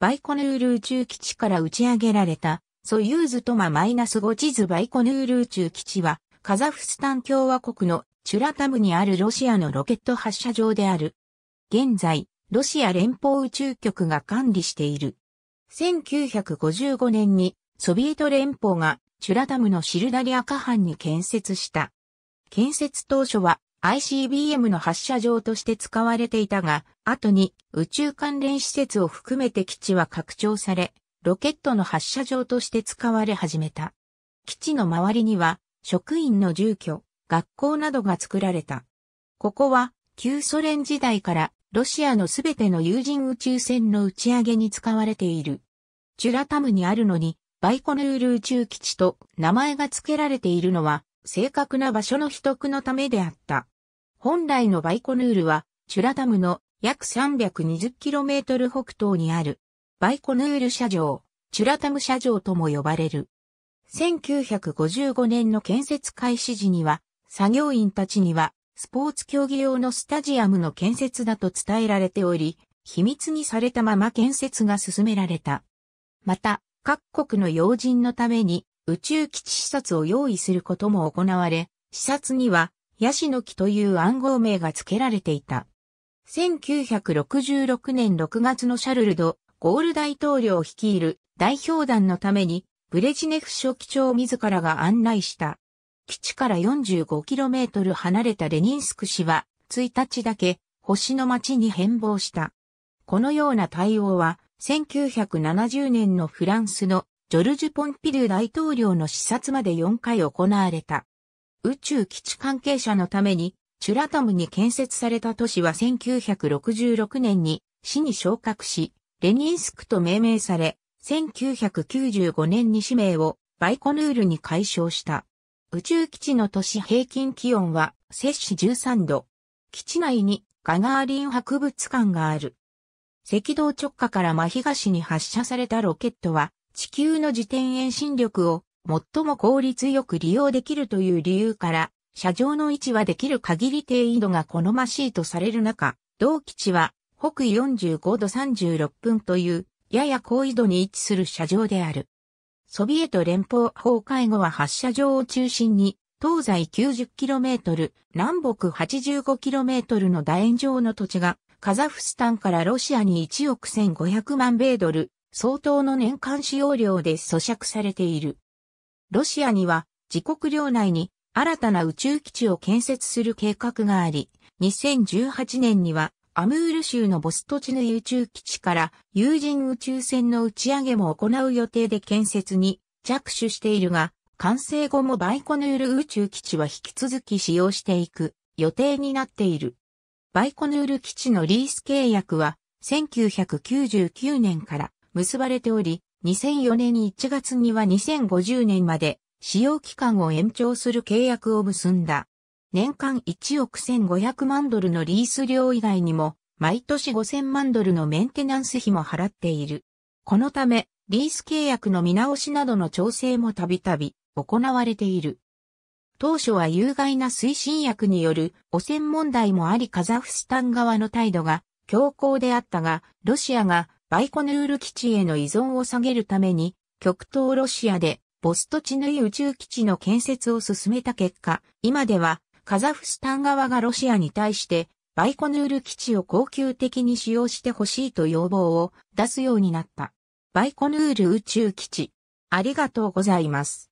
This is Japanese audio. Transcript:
バイコヌール宇宙基地から打ち上げられた、ソユーズトママイナス5地図バイコヌール宇宙基地は、カザフスタン共和国のチュラタムにあるロシアのロケット発射場である。現在、ロシア連邦宇宙局が管理している。1955年にソビエト連邦がチュラタムのシルダリア下半に建設した。建設当初は ICBM の発射場として使われていたが、後に宇宙関連施設を含めて基地は拡張され、ロケットの発射場として使われ始めた。基地の周りには職員の住居、学校などが作られた。ここは旧ソ連時代からロシアのすべての有人宇宙船の打ち上げに使われている。チュラタムにあるのに、バイコヌール宇宙基地と名前が付けられているのは、正確な場所の秘匿のためであった。本来のバイコヌールは、チュラダムの約 320km 北東にある、バイコヌール社場、チュラダム社場とも呼ばれる。1955年の建設開始時には、作業員たちには、スポーツ競技用のスタジアムの建設だと伝えられており、秘密にされたまま建設が進められた。また、各国の要人のために、宇宙基地視察を用意することも行われ、視察には、ヤシの木という暗号名が付けられていた。1966年6月のシャルルド・ゴール大統領率いる代表団のために、ブレジネフ書記長自らが案内した。基地から 45km 離れたレニンスク市は、1日だけ、星の町に変貌した。このような対応は、1970年のフランスのジョルジュ・ポンピドゥ大統領の視察まで4回行われた。宇宙基地関係者のために、チュラタムに建設された都市は1966年に市に昇格し、レニンスクと命名され、1995年に市名をバイコヌールに改称した。宇宙基地の都市平均気温は摂氏13度。基地内にガガーリン博物館がある。赤道直下から真東に発射されたロケットは地球の自転遠心力を最も効率よく利用できるという理由から、車上の位置はできる限り低緯度が好ましいとされる中、同基地は北緯45度36分という、やや高緯度に位置する車上である。ソビエト連邦崩壊後は発射場を中心に、東西 90km、南北 85km の楕円状の土地が、カザフスタンからロシアに1億1500万米ドル、相当の年間使用量で咀嚼されている。ロシアには自国領内に新たな宇宙基地を建設する計画があり、2018年にはアムール州のボストチヌイ宇宙基地から有人宇宙船の打ち上げも行う予定で建設に着手しているが、完成後もバイコヌール宇宙基地は引き続き使用していく予定になっている。バイコヌール基地のリース契約は1999年から結ばれており、2004年1月には2050年まで使用期間を延長する契約を結んだ。年間1億1500万ドルのリース料以外にも、毎年5000万ドルのメンテナンス費も払っている。このため、リース契約の見直しなどの調整もたびたび行われている。当初は有害な推進薬による汚染問題もありカザフスタン側の態度が強硬であったが、ロシアがバイコヌール基地への依存を下げるために、極東ロシアでボストチヌイ宇宙基地の建設を進めた結果、今ではカザフスタン側がロシアに対してバイコヌール基地を恒久的に使用してほしいと要望を出すようになった。バイコヌール宇宙基地。ありがとうございます。